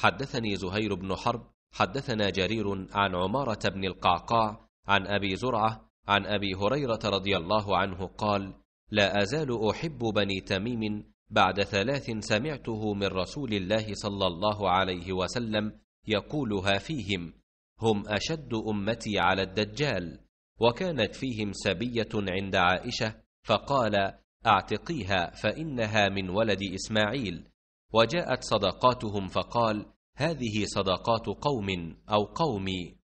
حدثني زهير بن حرب حدثنا جرير عن عمارة بن القعقاع عن أبي زرعة عن أبي هريرة رضي الله عنه قال لا أزال أحب بني تميم بعد ثلاث سمعته من رسول الله صلى الله عليه وسلم يقولها فيهم هم أشد أمتي على الدجال وكانت فيهم سبية عند عائشة فقال اعتقيها فإنها من ولد إسماعيل وجاءت صداقاتهم فقال هذه صداقات قوم او قومي